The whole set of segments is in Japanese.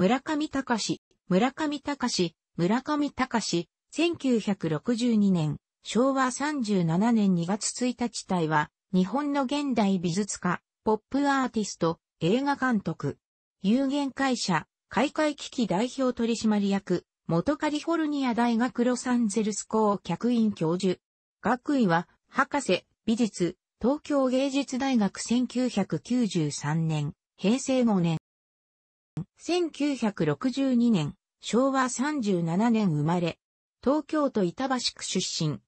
村上隆、村上隆、村上隆、1962年、昭和37年2月1日体は、日本の現代美術家、ポップアーティスト、映画監督、有限会社、開会危機代表取締役、元カリフォルニア大学ロサンゼルス校客員教授。学位は、博士、美術、東京芸術大学1993年、平成5年。1962年、昭和37年生まれ、東京都板橋区出身。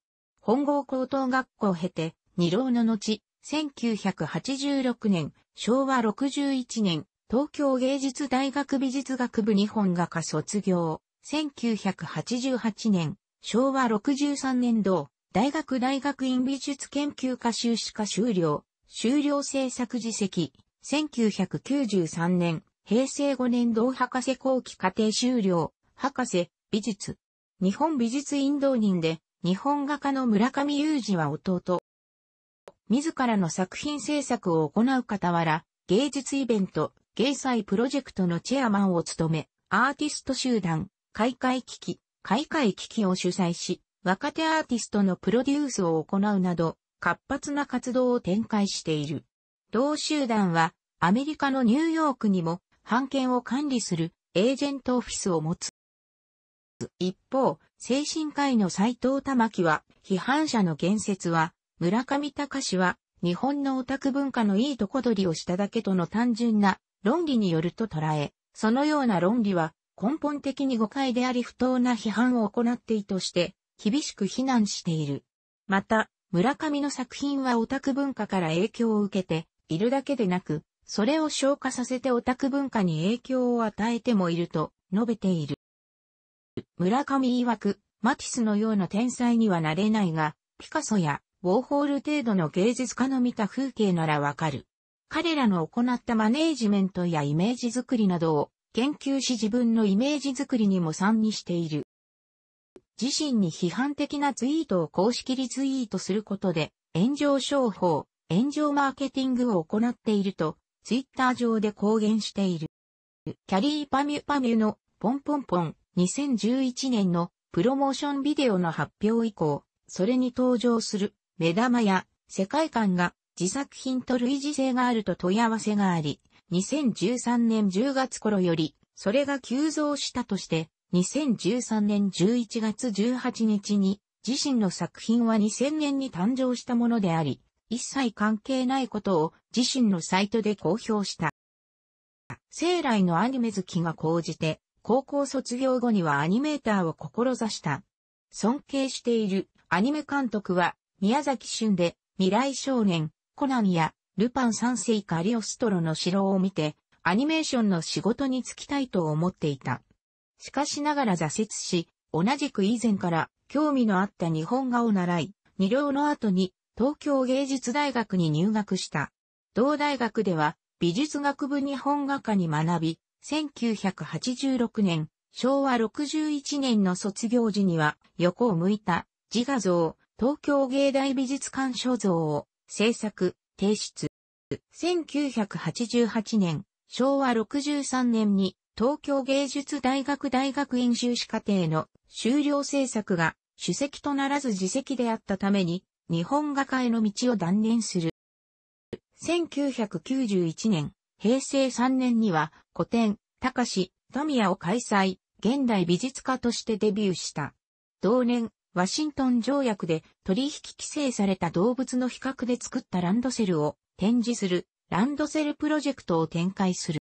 本郷高等学校を経て、二郎の後、1986年、昭和61年、東京芸術大学美術学部日本画科卒業。1988年、昭和63年度、大学大学院美術研究科修士科修了、修了制作実績。1993年、平成5年同博士後期課程修了、博士、美術。日本美術院同人で、日本画家の村上雄二は弟。自らの作品制作を行う傍ら、芸術イベント、芸祭プロジェクトのチェアマンを務め、アーティスト集団、開会危機、開会危機を主催し、若手アーティストのプロデュースを行うなど、活発な活動を展開している。同集団は、アメリカのニューヨークにも、版権を管理するエージェントオフィスを持つ。一方、精神科医の斎藤玉樹は、批判者の言説は、村上隆は、日本のオタク文化のいいとこ取りをしただけとの単純な論理によると捉え、そのような論理は根本的に誤解であり不当な批判を行っていとして、厳しく非難している。また、村上の作品はオタク文化から影響を受けているだけでなく、それを消化させてオタク文化に影響を与えてもいると述べている。村上曰く、マティスのような天才にはなれないが、ピカソやウォーホール程度の芸術家の見た風景ならわかる。彼らの行ったマネージメントやイメージ作りなどを研究し自分のイメージ作りにも参にしている。自身に批判的なツイートを公式リツイートすることで、炎上商法、炎上マーケティングを行っているとツイッター上で公言している。キャリーパミュパミュのポンポンポン2011年のプロモーションビデオの発表以降、それに登場する目玉や世界観が自作品と類似性があると問い合わせがあり、2013年10月頃より、それが急増したとして、2013年11月18日に、自身の作品は2000年に誕生したものであり、一切関係ないことを自身のサイトで公表した。生来のアニメ好きが講じて、高校卒業後にはアニメーターを志した。尊敬しているアニメ監督は、宮崎駿で、未来少年、コナンや、ルパン三世カリオストロの城を見て、アニメーションの仕事に就きたいと思っていた。しかしながら挫折し、同じく以前から興味のあった日本画を習い、二両の後に東京芸術大学に入学した。同大学では美術学部日本画科に学び、1986年、昭和61年の卒業時には横を向いた自画像、東京芸大美術館所像を制作、提出。1988年、昭和63年に東京芸術大学大学院修士課程の修了制作が主席とならず自席であったために日本画家への道を断念する。1991年、平成3年には古典、高志、富谷を開催、現代美術家としてデビューした。同年、ワシントン条約で取引規制された動物の比較で作ったランドセルを展示するランドセルプロジェクトを展開する。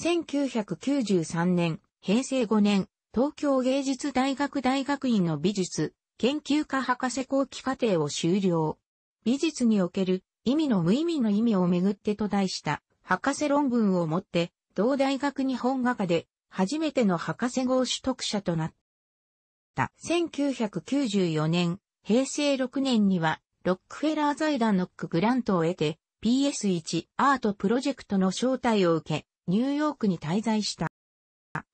1993年、平成5年、東京芸術大学大学院の美術、研究科博士後期課程を修了。美術における意味の無意味の意味をめぐってと題した博士論文をもって同大学日本画科で初めての博士号取得者となった。1994年、平成6年にはロックフェラー財団クグラントを得て PS1 アートプロジェクトの招待を受け、ニューヨークに滞在した。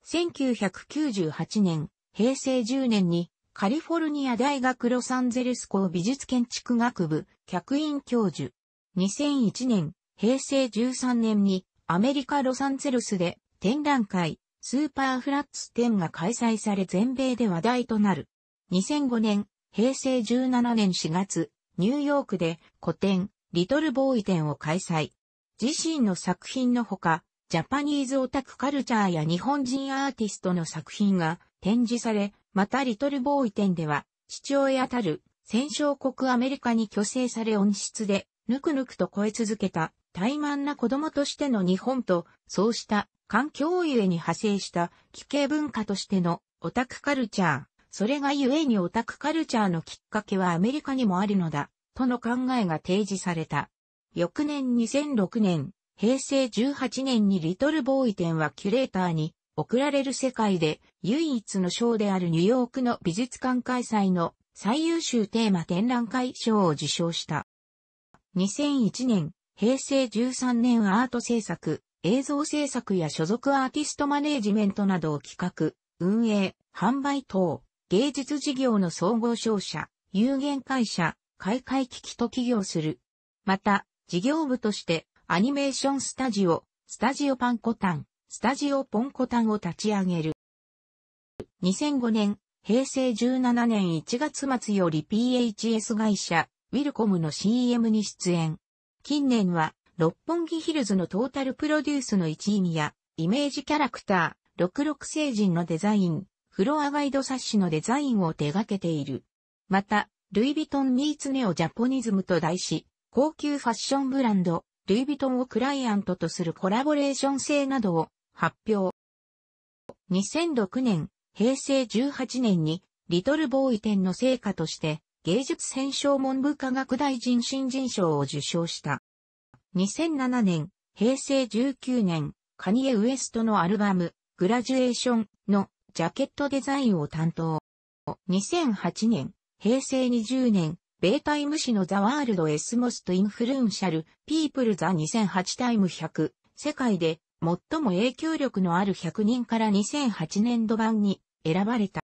1998年、平成10年にカリフォルニア大学ロサンゼルス校美術建築学部客員教授。2001年、平成13年にアメリカロサンゼルスで展覧会スーパーフラッツ展が開催され全米で話題となる。2005年、平成17年4月、ニューヨークで個展リトルボーイ展を開催。自身の作品のほか、ジャパニーズオタクカルチャーや日本人アーティストの作品が展示され、またリトルボーイ店では、父親たる戦勝国アメリカに虚勢され温室で、ぬくぬくと超え続けた、怠慢な子供としての日本と、そうした環境ゆえに派生した奇形文化としてのオタクカルチャー、それがゆえにオタクカルチャーのきっかけはアメリカにもあるのだ、との考えが提示された。翌年2006年、平成18年にリトルボーイ展はキュレーターに送られる世界で唯一の賞であるニューヨークの美術館開催の最優秀テーマ展覧会賞を受賞した。2001年、平成13年アート制作、映像制作や所属アーティストマネージメントなどを企画、運営、販売等、芸術事業の総合商社、有限会社、開会機器と起業する。また、事業部としてアニメーションスタジオ、スタジオパンコタン、スタジオポンコタンを立ち上げる。2005年、平成17年1月末より PHS 会社、ウィルコムの CM に出演。近年は、六本木ヒルズのトータルプロデュースの一員や、イメージキャラクター、六六星人のデザイン、フロアガイド冊子のデザインを手掛けている。また、ルイ・ヴィトン・ニーツ・ネオ・ジャポニズムと題し、高級ファッションブランド、ルイ・ヴィトンをクライアントとするコラボレーション性などを発表。2006年、平成18年に、リトルボーイ展の成果として、芸術選奨文部科学大臣新人賞を受賞した。2007年、平成19年、カニエ・ウエストのアルバム、グラジュエーションのジャケットデザインを担当。2008年、平成20年、米タイム誌のザワールドエスモストインフルンシャル、ピープルザ2008タイム100、世界で最も影響力のある100人から2008年度版に選ばれた。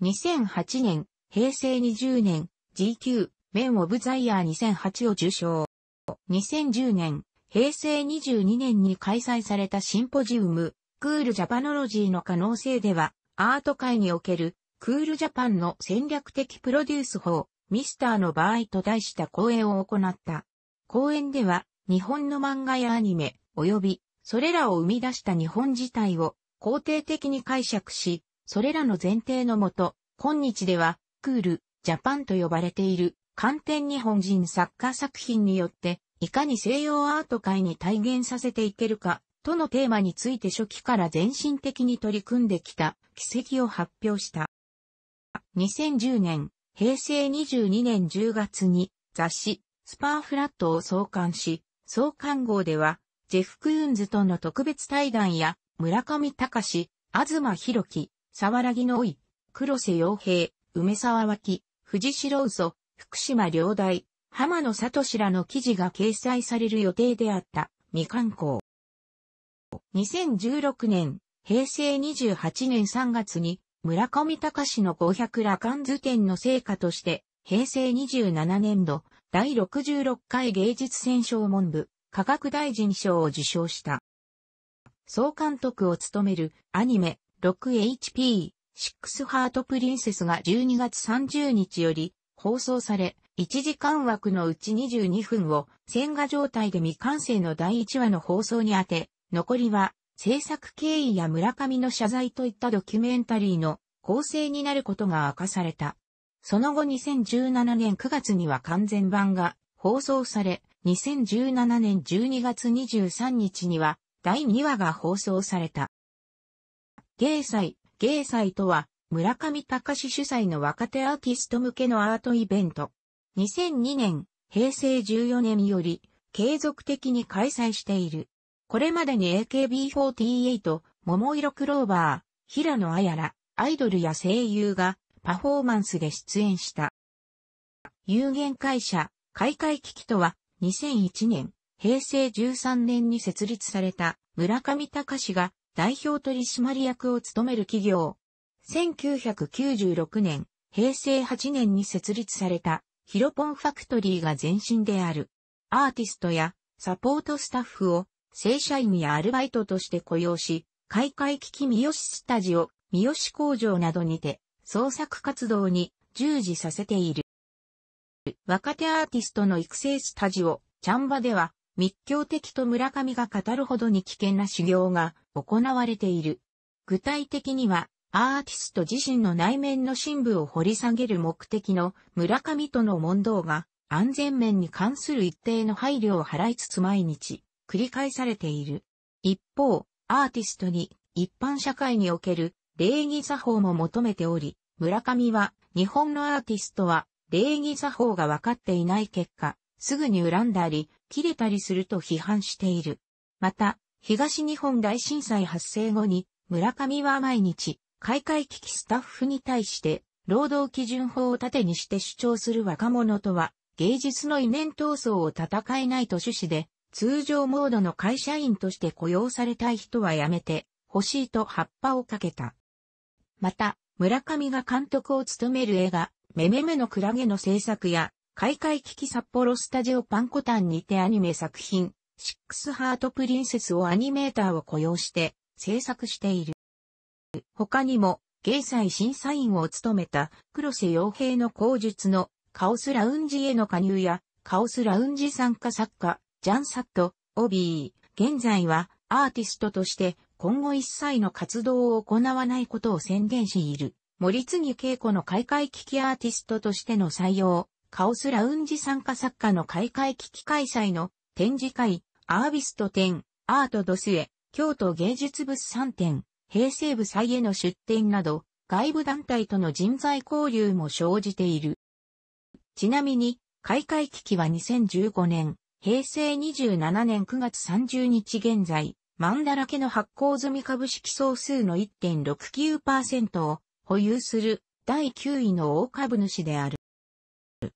2008年、平成20年、GQ、メン・オブ・ザ・イヤー2008を受賞。2010年、平成22年に開催されたシンポジウム、クールジャパノロジーの可能性では、アート界における、クールジャパンの戦略的プロデュース法、ミスターの場合と題した講演を行った。講演では、日本の漫画やアニメ、及びそれらを生み出した日本自体を肯定的に解釈し、それらの前提のもと、今日では、クール、ジャパンと呼ばれている、観点日本人作家作品によって、いかに西洋アート界に体現させていけるか、とのテーマについて初期から全身的に取り組んできた、奇跡を発表した。2010年、平成22年10月に、雑誌、スパーフラットを創刊し、創刊号では、ジェフ・クーンズとの特別対談や、村上隆、東博樹、沢良木のい、黒瀬洋平、梅沢脇、藤城嘘、福島良大、浜野氏らの記事が掲載される予定であった、未刊行。2016年、平成28年3月に、村上隆の500羅漢図展の成果として、平成27年度、第66回芸術選奨文部、科学大臣賞を受賞した。総監督を務めるアニメ 6HP シックスハートプリンセスが12月30日より放送され、1時間枠のうち22分を線画状態で未完成の第1話の放送に当て、残りは制作経緯や村上の謝罪といったドキュメンタリーの構成になることが明かされた。その後2017年9月には完全版が放送され、2017年12月23日には第2話が放送された。芸祭、芸祭とは村上隆主催の若手アーティスト向けのアートイベント。2002年、平成14年より継続的に開催している。これまでに AKB48、桃色クローバー、平野綾ら、アイドルや声優がパフォーマンスで出演した。有限会社、開会危機とは、2001年、平成13年に設立された村上隆が代表取締役を務める企業。1996年、平成8年に設立されたヒロポンファクトリーが前身である。アーティストやサポートスタッフを正社員やアルバイトとして雇用し、開会機器三好スタジオ、三好工場などにて創作活動に従事させている。若手アーティストの育成スタジオ、チャンバでは、密教的と村上が語るほどに危険な修行が行われている。具体的には、アーティスト自身の内面の深部を掘り下げる目的の村上との問答が安全面に関する一定の配慮を払いつつ毎日繰り返されている。一方、アーティストに一般社会における礼儀作法も求めており、村上は日本のアーティストは礼儀作法が分かっていない結果、すぐに恨んだり、切れたりすると批判している。また、東日本大震災発生後に、村上は毎日、開会危機スタッフに対して、労働基準法を盾にして主張する若者とは、芸術の異念闘争を戦えないと趣旨で、通常モードの会社員として雇用されたい人は辞めて、欲しいと葉っぱをかけた。また、村上が監督を務める映画、めめめのクラゲの制作や、開会危機札幌スタジオパンコタンにてアニメ作品、シックスハートプリンセスをアニメーターを雇用して制作している。他にも、芸祭審査員を務めた黒瀬洋平の口述のカオスラウンジへの加入や、カオスラウンジ参加作家、ジャンサット、オビー、現在はアーティストとして今後一切の活動を行わないことを宣言している。森次恵子の開会危機アーティストとしての採用、カオスラウンジ参加作家の開会危機開催の展示会、アービスト展、アートドスエ、京都芸術物産展、平成部祭への出展など、外部団体との人材交流も生じている。ちなみに、開会危機は2015年、平成27年9月30日現在、マンだらけの発行済み株式総数の1.69%を保有する第9位の大株主である。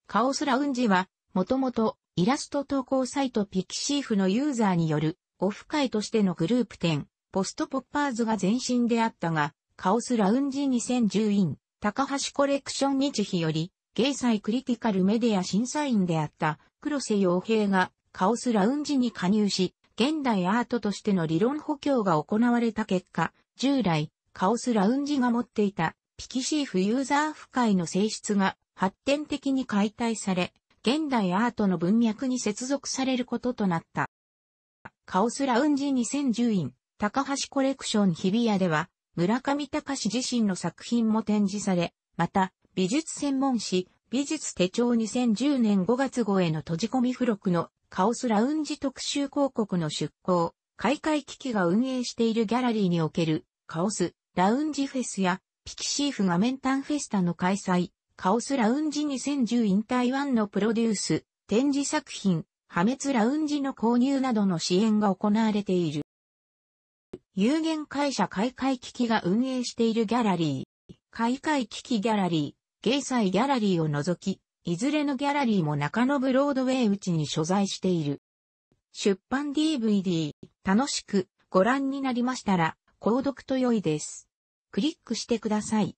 カオスラウンジは、もともとイラスト投稿サイトピキシーフのユーザーによるオフ会としてのグループ展、ポストポッパーズが前身であったが、カオスラウンジ2010イン、高橋コレクション日比より、芸祭クリティカルメディア審査員であった黒瀬洋平がカオスラウンジに加入し、現代アートとしての理論補強が行われた結果、従来、カオスラウンジが持っていたピキシーフユーザー不快の性質が発展的に解体され、現代アートの文脈に接続されることとなった。カオスラウンジ2010院、高橋コレクション日比谷では、村上隆自身の作品も展示され、また、美術専門誌、美術手帳2010年5月号への閉じ込み付録のカオスラウンジ特集広告の出稿、開会機器が運営しているギャラリーにおけるカオスラウンジフェスやピキシーフがメンタンフェスタの開催、カオスラウンジ2010タイ台湾のプロデュース、展示作品、破滅ラウンジの購入などの支援が行われている。有限会社開会機器が運営しているギャラリー、開会機器ギャラリー、芸祭ギャラリーを除き、いずれのギャラリーも中野ブロードウェイうちに所在している。出版 DVD、楽しくご覧になりましたら、購読と良いです。クリックしてください。